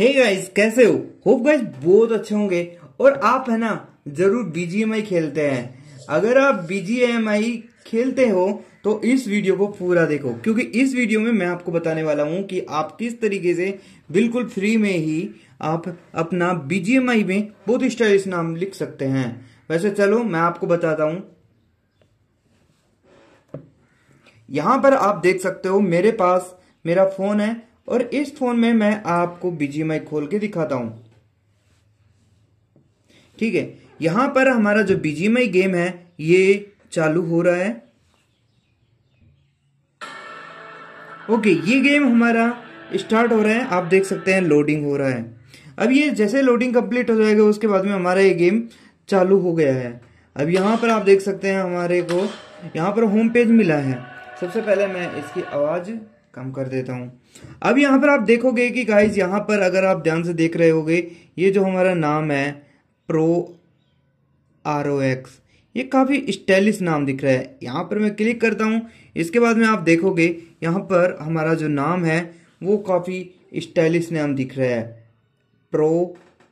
हे hey guys कैसे हो hope guys बहुत अच्छे होंगे और आप है ना जरूर बीजीएमआई खेलते हैं अगर आप बीजीएमआई खेलते हो तो इस वीडियो को पूरा देखो क्योंकि इस वीडियो में मैं आपको बताने वाला हूं कि आप किस तरीके से बिल्कुल फ्री में ही आप अपना बीजीएमआई में बहुत स्टाइलिश नाम लिख सकते हैं वैसे चलो मैं आपको बताता हूं यहां पर आप देख सकते हो मेरे पास मेरा फोन है और इस फोन में मैं आपको बीजीएमआई खोल के दिखाता हूं ठीक है यहां पर हमारा जो बीजीएमआई गेम है ये चालू हो रहा है ओके ये गेम हमारा स्टार्ट हो रहा है आप देख सकते हैं लोडिंग हो रहा है अब ये जैसे लोडिंग कंप्लीट हो जाएगा उसके बाद में हमारा ये गेम चालू हो गया है अब यहाँ पर आप देख सकते हैं हमारे को यहाँ पर होम पेज मिला है सबसे पहले मैं इसकी आवाज़ कम कर देता हूँ अब यहाँ पर आप देखोगे कि गाइज यहाँ पर अगर आप ध्यान से देख रहे होगे ये जो हमारा नाम है प्रो आर ओ एक्स ये काफ़ी स्टाइलिश नाम दिख रहा है यहाँ पर मैं क्लिक करता हूँ इसके बाद में आप देखोगे यहाँ पर हमारा जो नाम है वो काफ़ी स्टाइलिश नाम दिख रहा है प्रो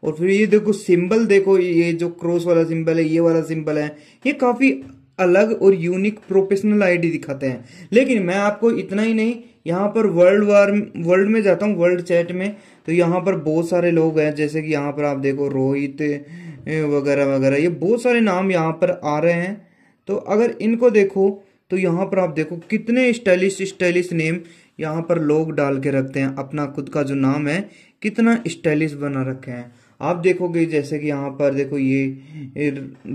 और फिर ये देखो सिंबल देखो ये जो क्रॉस वाला सिंबल है ये वाला सिंबल है ये काफ़ी अलग और यूनिक प्रोफेशनल आईडी दिखाते हैं लेकिन मैं आपको इतना ही नहीं यहाँ पर वर्ल्ड वार वर्ल्ड में जाता हूँ वर्ल्ड चैट में तो यहाँ पर बहुत सारे लोग हैं जैसे कि यहाँ पर आप देखो रोहित वगैरह वगैरह ये बहुत सारे नाम यहाँ पर आ रहे हैं तो अगर इनको देखो तो यहाँ पर आप देखो कितने स्टाइलिश स्टाइलिश नेम यहाँ पर लोग डाल के रखते हैं अपना खुद का जो नाम है कितना स्टाइलिश बना रखे हैं आप देखोगे जैसे कि यहाँ पर देखो ये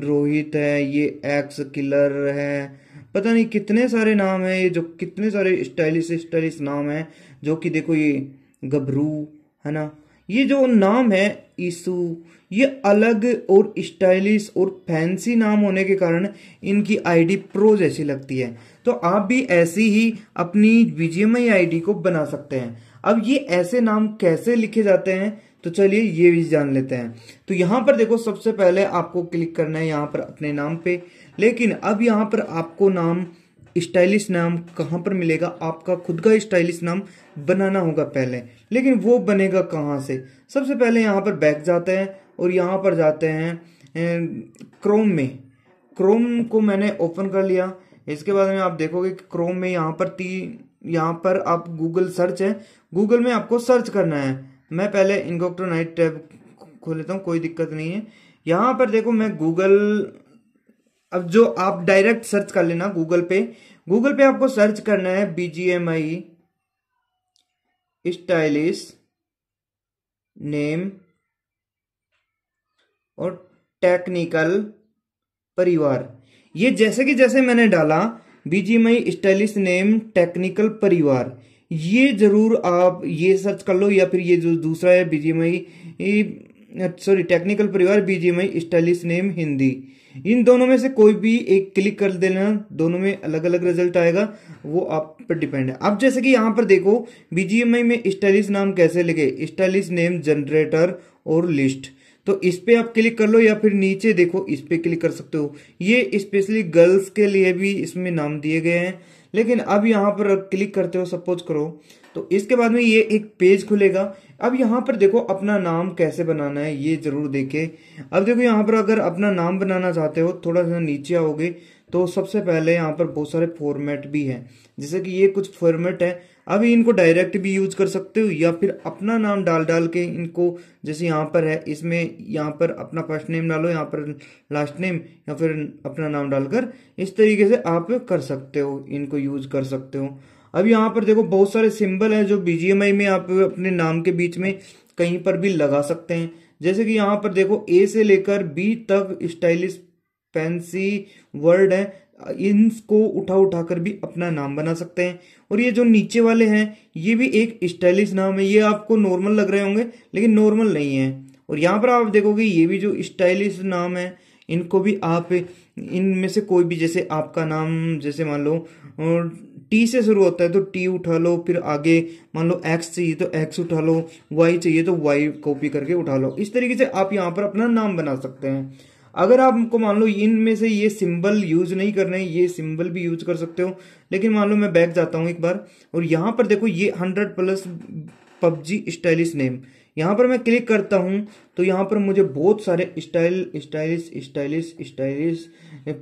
रोहित है ये एक्स किलर है पता नहीं कितने सारे नाम हैं ये जो कितने सारे स्टाइलिश स्टाइलिश नाम हैं जो कि देखो ये गबरू है ना ये जो नाम है ईसु ये अलग और स्टाइलिश और फैंसी नाम होने के कारण इनकी आईडी प्रो जैसी लगती है तो आप भी ऐसी ही अपनी बीजीएमआई आईडी को बना सकते हैं अब ये ऐसे नाम कैसे लिखे जाते हैं तो चलिए ये भी जान लेते हैं तो यहाँ पर देखो सबसे पहले आपको क्लिक करना है यहाँ पर अपने नाम पे लेकिन अब यहाँ पर आपको नाम स्टाइलिश नाम कहाँ पर मिलेगा आपका खुद का स्टाइलिश नाम बनाना होगा पहले लेकिन वो बनेगा कहाँ से सबसे पहले यहाँ पर बैक जाते हैं और यहाँ पर जाते हैं क्रोम में क्रोम को मैंने ओपन कर लिया इसके बाद में आप देखोगे कि क्रोम में यहाँ पर तीन यहाँ पर आप गूगल सर्च है गूगल में आपको सर्च करना है मैं पहले नाइट टैब खोल लेता हूँ कोई दिक्कत नहीं है यहाँ पर देखो मैं गूगल अब जो आप डायरेक्ट सर्च कर लेना गूगल पे गूगल पे आपको सर्च करना है बीजीएमआई स्टाइलिश नेम और टेक्निकल परिवार ये जैसे कि जैसे मैंने डाला बीजीएमआई स्टाइलिश नेम टेक्निकल परिवार ये जरूर आप ये सर्च कर लो या फिर ये जो दूसरा है बीजीएमआई सॉरी टेक्निकल परिवार बीजीएमआई स्टाइलिश नेम हिंदी इन दोनों में से कोई भी एक क्लिक कर देना दोनों में अलग अलग रिजल्ट आएगा वो आप पर डिपेंड है अब जैसे कि यहाँ पर देखो बीजीएमआई में स्टाइलिश नाम कैसे लिखे स्टाइलिश नेम जनरेटर और लिस्ट तो इस पे आप क्लिक कर लो या फिर नीचे देखो इस पे क्लिक कर सकते हो ये स्पेशली गर्ल्स के लिए भी इसमें नाम दिए गए हैं लेकिन अब यहाँ पर क्लिक करते हो सपोज करो तो इसके बाद में ये एक पेज खुलेगा अब यहाँ पर देखो अपना नाम कैसे बनाना है ये जरूर देखे अब देखो यहाँ पर अगर अपना नाम बनाना चाहते हो थोड़ा सा नीचे आओगे तो सबसे पहले यहाँ पर बहुत सारे फॉर्मेट भी हैं जैसे कि ये कुछ फॉर्मेट है अभी इनको डायरेक्ट भी यूज कर सकते हो या फिर अपना नाम डाल डाल के इनको जैसे यहाँ पर है इसमें यहाँ पर अपना फर्स्ट नेम डालो यहाँ पर लास्ट नेम या फिर अपना नाम डालकर इस तरीके से आप कर सकते हो इनको यूज कर सकते हो अब यहाँ पर देखो बहुत सारे सिंबल हैं जो बीजीएमआई में आप अपने नाम के बीच में कहीं पर भी लगा सकते हैं जैसे कि यहाँ पर देखो ए से लेकर बी तक स्टाइलिश फैंसी वर्ड है इनको उठा उठा कर भी अपना नाम बना सकते हैं और ये जो नीचे वाले हैं ये भी एक स्टाइलिश नाम है ये आपको नॉर्मल लग रहे होंगे लेकिन नॉर्मल नहीं है और यहाँ पर आप देखोगे ये भी जो स्टाइलिश नाम है इनको भी आप इनमें से कोई भी जैसे आपका नाम जैसे मान लो टी से शुरू होता है तो टी उठा लो फिर आगे मान लो एक्स चाहिए तो एक्स उठा लो वाई चाहिए तो वाई कॉपी करके उठा लो इस तरीके से आप यहाँ पर अपना नाम बना सकते हैं अगर आपको मान लो इनमें से ये सिंबल यूज नहीं करने ये सिंबल भी यूज कर सकते हो लेकिन मान लो मैं बैक जाता हूँ एक बार और यहाँ पर देखो ये hundred plus PUBG stylish name यहाँ पर मैं क्लिक करता हूँ तो यहाँ पर मुझे बहुत सारे style stylish stylish stylish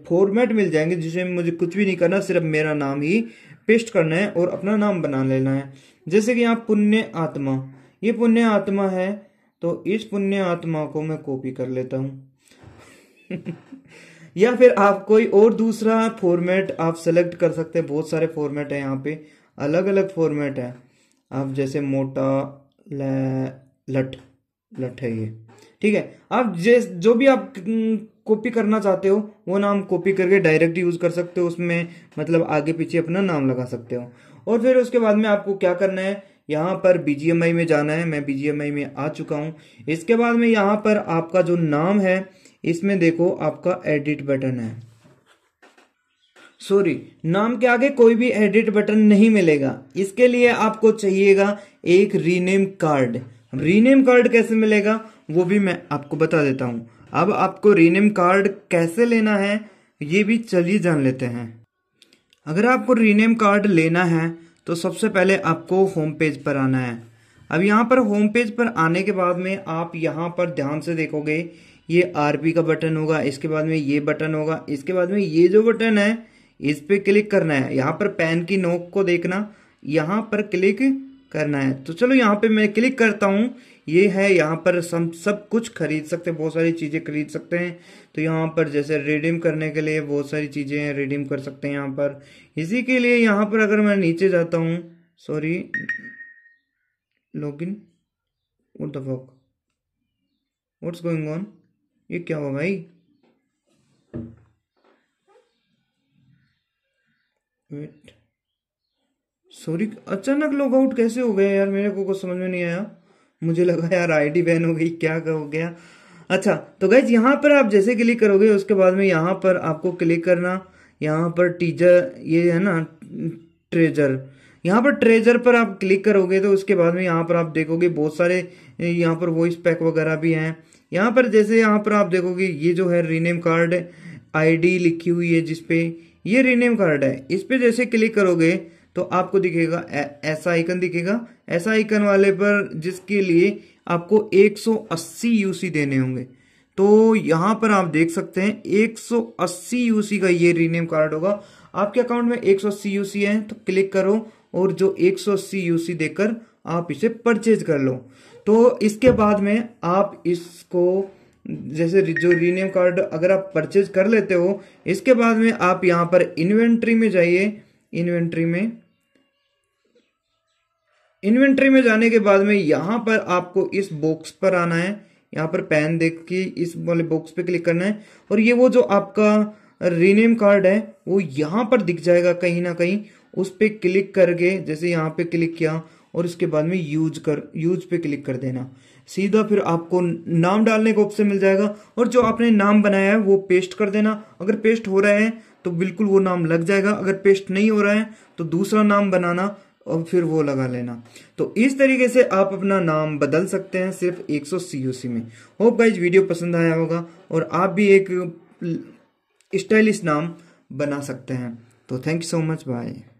format मिल जाएंगे जिसमें मुझे कुछ भी नहीं करना सिर्फ मेरा नाम ही पेस्ट करना है और अपना नाम बना लेना है जैसे कि यहाँ पुण्य आत्मा ये पुण्य आत्मा है तो इस पुण्य आत्मा को मैं कॉपी कर लेता हूँ या फिर आप कोई और दूसरा फॉर्मेट आप सेलेक्ट कर सकते हैं बहुत सारे फॉर्मेट हैं यहाँ पे अलग अलग फॉर्मेट है आप जैसे मोटा लठ लठ है ये ठीक है आप जिस जो भी आप कॉपी करना चाहते हो वो नाम कॉपी करके डायरेक्ट यूज कर सकते हो उसमें मतलब आगे पीछे अपना नाम लगा सकते हो और फिर उसके बाद में आपको क्या करना है यहाँ पर बीजीएमआई में जाना है मैं बीजीएमआई में आ चुका हूँ इसके बाद में यहाँ पर आपका जो नाम है इसमें देखो आपका एडिट बटन है सॉरी नाम के आगे कोई भी एडिट बटन नहीं मिलेगा इसके लिए आपको चाहिएगा एक रीनेम कार्ड रीनेम कार्ड कैसे मिलेगा वो भी मैं आपको बता देता हूं अब आपको रीनेम कार्ड कैसे लेना है ये भी चलिए जान लेते हैं अगर आपको रीनेम कार्ड लेना है तो सबसे पहले आपको होम पेज पर आना है अब यहाँ पर होम पेज पर आने के बाद में आप यहाँ पर ध्यान से देखोगे ये आरपी का बटन होगा इसके बाद में ये बटन होगा इसके बाद में ये जो बटन है इस पर क्लिक करना है यहाँ पर पेन की नोक को देखना यहाँ पर क्लिक करना है तो चलो यहाँ पे मैं क्लिक करता हूँ ये है यहाँ पर हम सब कुछ खरीद सकते हैं बहुत सारी चीज़ें खरीद सकते हैं तो यहाँ पर जैसे रिडीम करने के लिए बहुत सारी चीज़ें रिडीम कर सकते हैं यहाँ पर इसी के लिए यहाँ पर अगर मैं नीचे जाता हूँ sorry log in the folk what's going on ये क्या होगा भाई वेट सॉरी अचानक लोग आउट कैसे हो गए यार मेरे को कुछ समझ में नहीं आया मुझे लगा यार आईडी बैन हो गई क्या हो गया अच्छा तो गैज यहाँ पर आप जैसे क्लिक करोगे उसके बाद में यहाँ पर आपको क्लिक करना यहाँ पर टीजर ये है ना ट्रेजर यहाँ पर ट्रेजर पर आप क्लिक करोगे तो उसके बाद में यहाँ पर आप देखोगे बहुत सारे यहाँ पर वॉइस पैक वगैरह भी हैं यहाँ पर जैसे यहाँ पर आप देखोगे ये जो है रीनेम कार्ड आईडी लिखी हुई है जिसपे ये रीनेम कार्ड है इस पर जैसे क्लिक करोगे तो आपको दिखेगा ऐसा आइकन दिखेगा ऐसा आइकन वाले पर जिसके लिए आपको 180 यूसी देने होंगे तो यहाँ पर आप देख सकते हैं 180 यूसी का ये रीनेम कार्ड होगा आपके अकाउंट में 180 यूसी है तो क्लिक करो और जो 180 यूसी देकर आप इसे परचेज कर लो तो इसके बाद में आप इसको जैसे जो रीनेम कार्ड अगर आप परचेज कर लेते हो इसके बाद में आप यहां पर इन्वेंट्री में जाइए इन्वेंट्री में इन्वेंट्री में जाने के बाद में यहां पर आपको इस बॉक्स पर आना है यहां पर पैन देख के इस वाले बॉक्स पे क्लिक करना है और ये वो जो आपका रीनेम कार्ड है वो यहां पर दिख जाएगा कहीं ना कहीं उस पर क्लिक करके जैसे यहाँ पे क्लिक किया और उसके बाद में यूज कर यूज पे क्लिक कर देना सीधा फिर आपको नाम डालने का ऑप्शन मिल जाएगा और जो आपने नाम बनाया है वो पेस्ट कर देना अगर पेस्ट हो रहा है तो बिल्कुल वो नाम लग जाएगा अगर पेस्ट नहीं हो रहा है तो दूसरा नाम बनाना और फिर वो लगा लेना तो इस तरीके से आप अपना नाम बदल सकते हैं सिर्फ 100 सौ में होप गाइज वीडियो पसंद आया होगा और आप भी एक स्टाइलिश नाम बना सकते हैं तो thank you so much bye